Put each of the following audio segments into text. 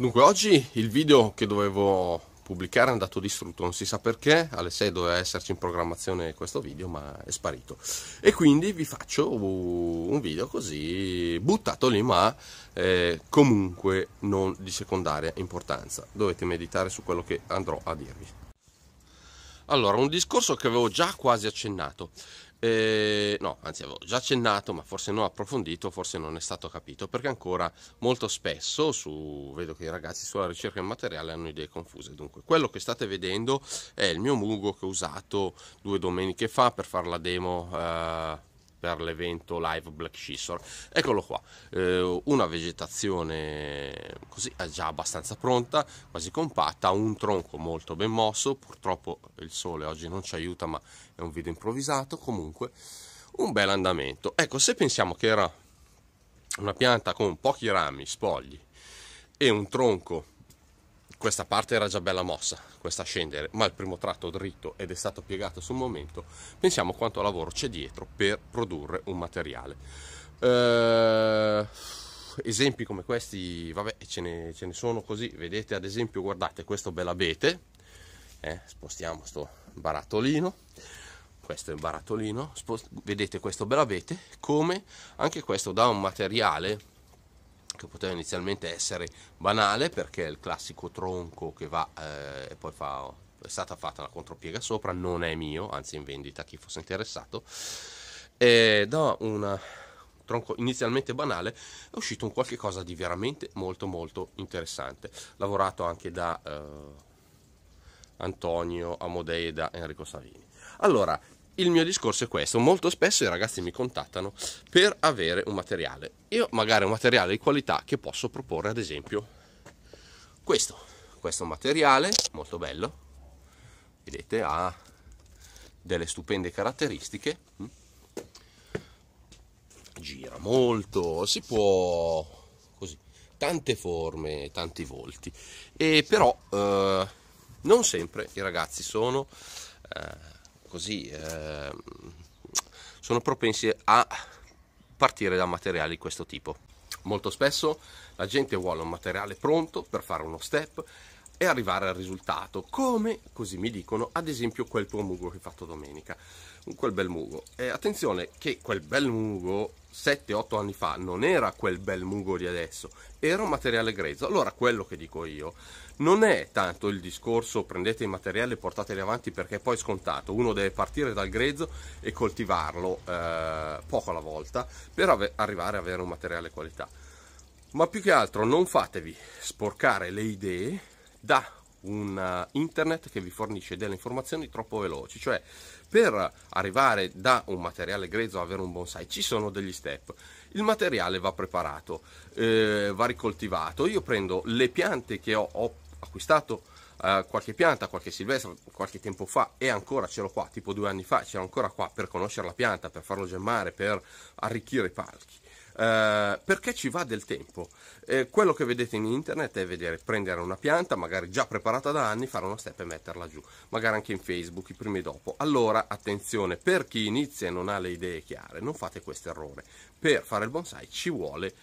Dunque oggi il video che dovevo pubblicare è andato distrutto, non si sa perché, alle 6 doveva esserci in programmazione questo video ma è sparito e quindi vi faccio un video così buttato lì ma eh, comunque non di secondaria importanza, dovete meditare su quello che andrò a dirvi. Allora, un discorso che avevo già quasi accennato eh, no, anzi avevo già accennato, ma forse non approfondito, forse non è stato capito, perché ancora molto spesso su, vedo che i ragazzi sulla ricerca del materiale hanno idee confuse. Dunque, quello che state vedendo è il mio Mugo che ho usato due domeniche fa per fare la demo. Eh, per l'evento live Black Scissor. Eccolo qua, eh, una vegetazione così eh, già abbastanza pronta, quasi compatta, un tronco molto ben mosso, purtroppo il sole oggi non ci aiuta ma è un video improvvisato, comunque un bel andamento. Ecco, se pensiamo che era una pianta con pochi rami, spogli e un tronco questa parte era già bella mossa, questa scendere, ma il primo tratto dritto ed è stato piegato sul momento, pensiamo quanto lavoro c'è dietro per produrre un materiale. Eh, esempi come questi, vabbè, ce ne, ce ne, sono così, vedete ad esempio, guardate questo belabete, eh, spostiamo sto barattolino, questo è il barattolino, vedete questo bel abete, come anche questo da un materiale che poteva inizialmente essere banale perché il classico tronco che va eh, e poi fa, è stata fatta una contropiega sopra, non è mio, anzi in vendita a chi fosse interessato, e da un tronco inizialmente banale è uscito un qualche cosa di veramente molto molto interessante, lavorato anche da eh, Antonio Amodeida e Enrico Savini. Allora, il mio discorso è questo, molto spesso i ragazzi mi contattano per avere un materiale, io magari un materiale di qualità che posso proporre ad esempio questo, questo materiale molto bello, vedete ha delle stupende caratteristiche, hm? gira molto, si può così, tante forme, tanti volti, e però eh, non sempre i ragazzi sono... Eh, così eh, sono propensi a partire da materiali di questo tipo. Molto spesso la gente vuole un materiale pronto per fare uno step, e arrivare al risultato, come, così mi dicono, ad esempio quel tuo mugo che hai fatto domenica, quel bel mugo. E attenzione che quel bel mugo 7-8 anni fa non era quel bel mugo di adesso, era un materiale grezzo. Allora quello che dico io non è tanto il discorso prendete i materiali e portateli avanti perché poi è scontato, uno deve partire dal grezzo e coltivarlo eh, poco alla volta per ave- arrivare a avere un materiale qualità. Ma più che altro non fatevi sporcare le idee da un eh, internet che vi fornisce delle informazioni troppo veloci, cioè per arrivare da un materiale grezzo a avere un bonsai ci sono degli step. Il materiale va preparato, eh, va ricoltivato. Io prendo le piante che ho, ho acquistato eh, qualche pianta, qualche silvestro qualche tempo fa e ancora ce l'ho qua, tipo due anni fa, ce l'ho ancora qua per conoscere la pianta, per farlo gemmare, per arricchire i palchi eh, perché ci va del tempo. Eh, quello che vedete in internet è vedere prendere una pianta, magari già preparata da anni, fare uno step e metterla giù, magari anche in Facebook, i primi dopo. Allora, attenzione, per chi inizia e non ha le idee chiare, non fate questo errore. Per fare il bonsai ci vuole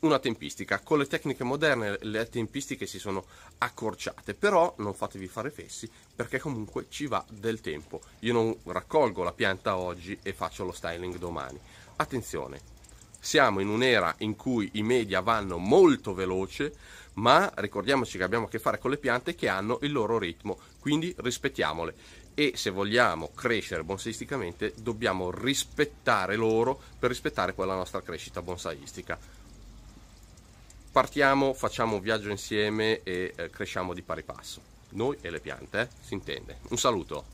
una tempistica. Con le tecniche moderne le tempistiche si sono accorciate, però non fatevi fare fessi perché comunque ci va del tempo. Io non raccolgo la pianta oggi e faccio lo styling domani. Attenzione, siamo in un'era in cui i media vanno molto veloce, ma ricordiamoci che abbiamo a che fare con le piante che hanno il loro ritmo, quindi rispettiamole. E se vogliamo crescere bonsaisticamente dobbiamo rispettare loro per rispettare poi la nostra crescita bonsaistica. Partiamo, facciamo un viaggio insieme e eh, cresciamo di pari passo. Noi e le piante, eh? si intende. Un saluto.